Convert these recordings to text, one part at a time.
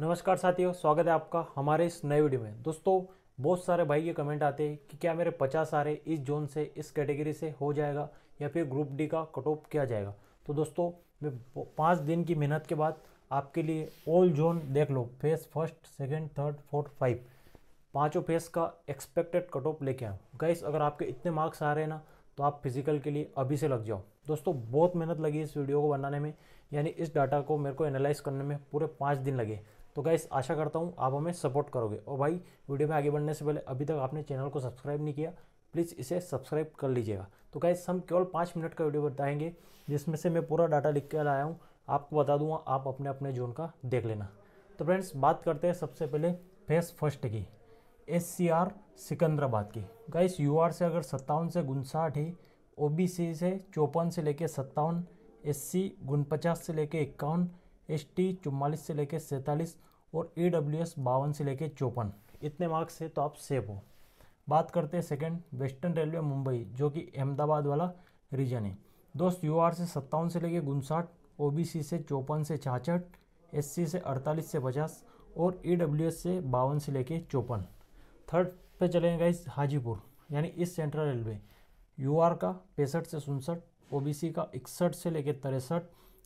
नमस्कार साथियों स्वागत है आपका हमारे इस नए वीडियो में दोस्तों बहुत सारे भाई ये कमेंट आते हैं कि क्या मेरे पचास सारे इस जोन से इस कैटेगरी से हो जाएगा या फिर ग्रुप डी का कट ऑफ किया जाएगा तो दोस्तों मैं पाँच दिन की मेहनत के बाद आपके लिए ऑल जोन देख लो phase first second third fourth five पाँचों फेस का एक्सपेक्टेड कट ऑफ लेके आए गाइस अगर आपके इतने मार्क्स आ रहे हैं ना तो आप फिजिकल के लिए अभी से लग जाओ दोस्तों बहुत मेहनत लगी इस वीडियो को बनाने में यानी इस डाटा को मेरे को एनालाइज करने में पूरे पाँच दिन लगे तो गाइस आशा करता हूँ आप हमें सपोर्ट करोगे और भाई वीडियो में आगे बढ़ने से पहले अभी तक आपने चैनल को सब्सक्राइब नहीं किया प्लीज़ इसे सब्सक्राइब कर लीजिएगा तो गाइस हम केवल पाँच मिनट का वीडियो बताएंगे जिसमें से मैं पूरा डाटा लिख कर आया हूँ आपको बता दूँगा आप अपने अपने जोन का देख लेना तो फ्रेंड्स बात करते हैं सबसे पहले फेस फर्स्ट की एस सी आर सिकंदराबाद की गाइस यू आर से अगर सत्तावन से उनसाठ है ओ बी सी से चौपन से लेके सत्तावन एस सी उनपचास से लेके इक्यावन एस टी चुम्मालीस से लेकर सैंतालीस और ई डब्ल्यू एस बावन से लेकर चौपन इतने मार्क्स है तो आप सेफ हो बात करते हैं सेकंड वेस्टर्न रेलवे मुंबई जो कि अहमदाबाद वाला रीजन है दोस्त यू आर से सत्तावन से लेकर उनसाठ ओ बी सी से चौपन से छाछठ एस सी से अड़तालीस से पचास और ई डब्ल्यू एस से बावन से लेकर चौपन थर्ड पे चले गए हाजीपुर यानी इस सेंट्रल रेलवे यू आर का पैंसठ से उनसठ ओ बी सी का इकसठ से लेकर तिरसठ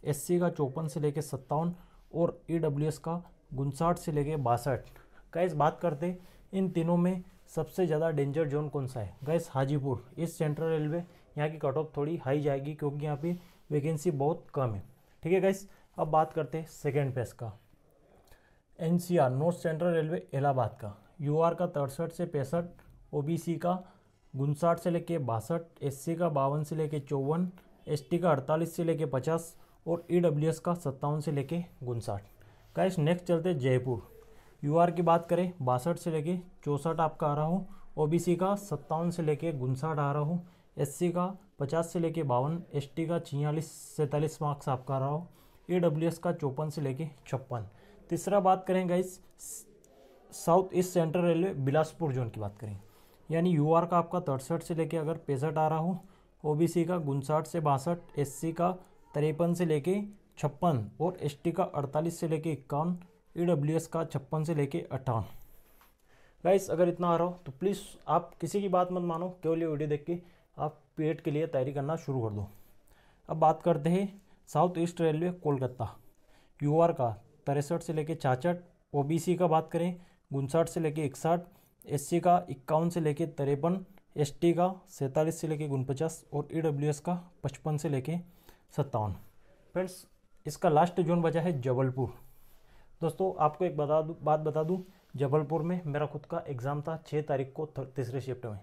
एस का चौपन से लेके सत्तावन और ई e का उनसाठ से लेके बासठ गैस बात करते इन तीनों में सबसे ज़्यादा डेंजर जोन कौन सा है गैस हाजीपुर इस सेंट्रल रेलवे यहाँ की कट ऑफ थोड़ी हाई जाएगी क्योंकि यहाँ पे वैकेंसी बहुत कम है ठीक है गैस अब बात करते हैं सेकेंड फेज का N North Central Railway Allahabad का यू का तिरसठ से पैंसठ ओ का उनसाठ से लेके बासठ एस का बावन से लेके चौवन एस का अड़तालीस से लेके पचास और ई का सत्तावन से लेके उनसाठ का इस नेक्स्ट चलते जयपुर यू की बात करें बासठ से लेके चौंसठ आपका आ रहा हो ओबीसी का सत्तावन से लेके उनसाठ आ रहा हो एससी का पचास से लेके बावन एसटी का छियालीस सैंतालीस मार्क्स आपका आ रहा हो ई का चौपन से लेके छप्पन तीसरा बात करें guys South East Central Railway Bilaspur zone की बात करें यानी यू का आपका तिरसठ से लेके अगर पैंसठ आ रहा हो ओ का उनसाठ से बासठ एस का तिरपन से लेके छप्पन और एस का अड़तालीस से लेके इक्यावन ई e का छप्पन से लेके अट्ठावन गाइस अगर इतना आ रहा हो तो प्लीज़ आप किसी की बात मत मानो केवल ये वीडियो देख के आप पेट के लिए तैयारी करना शुरू कर दो अब बात करते हैं South East Railway Kolkata UR का तिरसठ से लेके छाछठ ओ का बात करें उनसठ से लेके इकसठ एस का इक्यावन से लेके तिरपन एस का सैंतालीस से लेके उनपचास और ई e का पचपन से लेके सत्तावन फ्रेंड्स इसका लास्ट जोन बचा है जबलपुर दोस्तों आपको एक बता दूँ बात बता दूँ जबलपुर में मेरा खुद का एग्ज़ाम था छः तारीख को तीसरे शिफ्ट में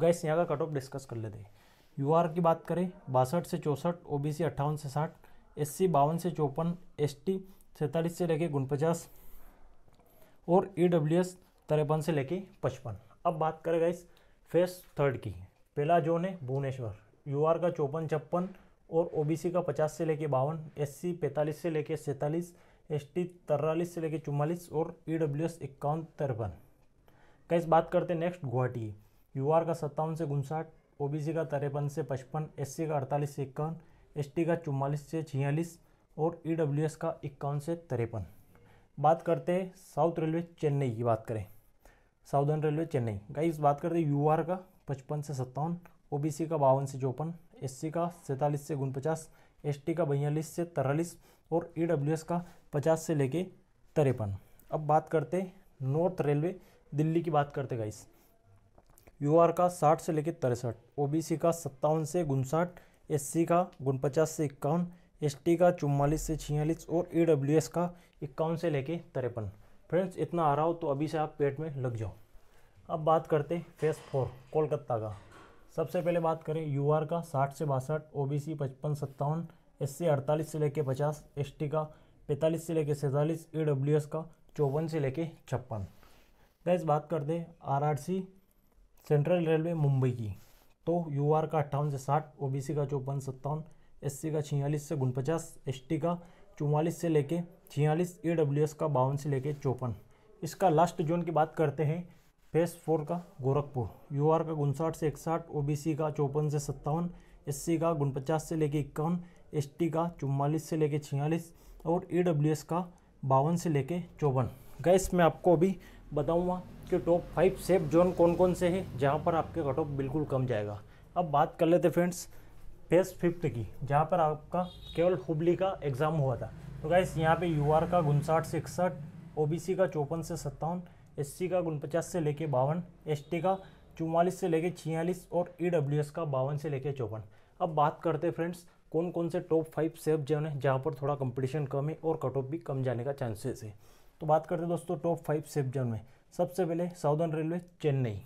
गैस यहाँ का कट ऑफ डिस्कस कर लेते हैं यू की बात करें बासठ से चौंसठ ओ बी सी अट्ठावन से साठ एस सी बावन से चौपन एस टी सैंतालीस से लेके उनपचास और ई डब्ल्यू एस तिरपन से लेके पचपन अब बात करें गाइस फेस थर्ड की पहला जोन है भुवनेश्वर यू का चौपन छप्पन और ओबीसी का पचास से लेके बावन एससी पैंतालीस से लेके सैंतालीस एसटी तिरालीस से लेके चुमालीस और ई डब्ल्यू एस इक्यावन तिरपन कैसे बात करते हैं नेक्स्ट गुवाहाटी यू आर का सत्तावन से उनसाठ सी का तिरपन से पचपन सी का अड़तालीस से इक्यावन टी का चुमालीस से छियालीस और ई डब्ल्यू एस का इक्यावन से तिरपन बात करते हैं साउथ रेलवे चेन्नई की बात करें साउदर्न रेलवे चेन्नई गाइस बात करते हैं यू आर का पचपन से सत्तावन ओ बी सी का बावन से चौपन एससी का सैंतालीस से उनपचास एसटी का बयालीस से तरलीस और ईडब्ल्यूएस e का पचास से लेके तिरपन अब बात करते नॉर्थ रेलवे दिल्ली की बात करते गाइस यूआर का साठ से लेके तिरसठ ओबीसी का सत्तावन से उनसाठ एससी का उनपचास से इक्यावन एसटी का चुम्मालीस से छियालीस और ईडब्ल्यूएस e का इक्यावन से लेके तिरपन फ्रेंड्स इतना आ रहा हो तो अभी से आप पेट में लग जाओ अब बात करते फेस फोर कोलकाता का सबसे पहले बात करें यू का साठ से बासठ ओ बी सी पचपन सत्तावन एस सी अड़तालीस से लेके पचास टी का पैंतालीस से लेके सैंतालीस ई डब्ल्यू एस का चौवन से लेके छप्पन गैस बात कर दें सी सेंट्रल रेलवे मुंबई की तो यू का अट्ठावन से साठ ओ बी सी का चौपन सत्तावन एस सी का छियालीस से उनपचास एस टी का चौवालीस से लेके छियालीस ई डब्ल्यू एस का बावन से लेके चौपन इसका लास्ट जोन की बात करते हैं फेस फोर का गोरखपुर आर का उनसाठ से इकसाठ सी का चौपन से सत्तावन सी का उनपचास से लेके इक्यावन टी का चुम्मालीस से लेके छियालीस और एस e का बावन से लेके चौवन गैस मैं आपको अभी बताऊँगा कि टॉप फाइव सेफ जोन कौन कौन से हैं जहाँ पर आपके कट ऑफ बिल्कुल कम जाएगा अब बात कर लेते फ्रेंड्स फेस फिफ्थ की जहाँ पर आपका केवल हुबली का एग्ज़ाम हुआ था तो गैस यहाँ पे यूआर का उनसाठ से इकसठ ओबीसी का चौपन से सत्तावन एससी का उनपचास से लेके बावन एसटी का चौवालीस से लेके छियालीस और ई e का बावन से लेके चौवन अब बात करते हैं फ्रेंड्स कौन कौन से टॉप फाइव सेब जो है जहाँ पर थोड़ा कंपटीशन कम है और कट ऑफ भी कम जाने का चांसेस है तो बात करते हैं दोस्तों टॉप फाइव सेब जोन में सबसे पहले साउदर्न रेलवे चेन्नई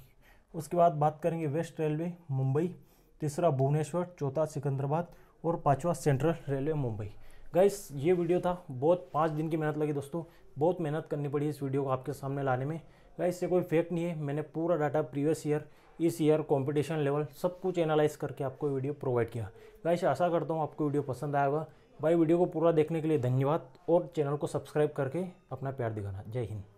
उसके बाद बात करेंगे वेस्ट रेलवे मुंबई तीसरा भुवनेश्वर चौथा सिकंदराबाद और पाँचवा सेंट्रल रेलवे मुंबई गाइस ये वीडियो था बहुत पाँच दिन की मेहनत लगी दोस्तों बहुत मेहनत करनी पड़ी इस वीडियो को आपके सामने लाने में गाइस ये कोई फेक नहीं है मैंने पूरा डाटा प्रीवियस ईयर इस ईयर कंपटीशन लेवल सब कुछ एनालाइज करके आपको वीडियो प्रोवाइड किया गाइस आशा करता हूँ आपको वीडियो पसंद आएगा भाई वीडियो को पूरा देखने के लिए धन्यवाद और चैनल को सब्सक्राइब करके अपना प्यार दिखाना जय हिंद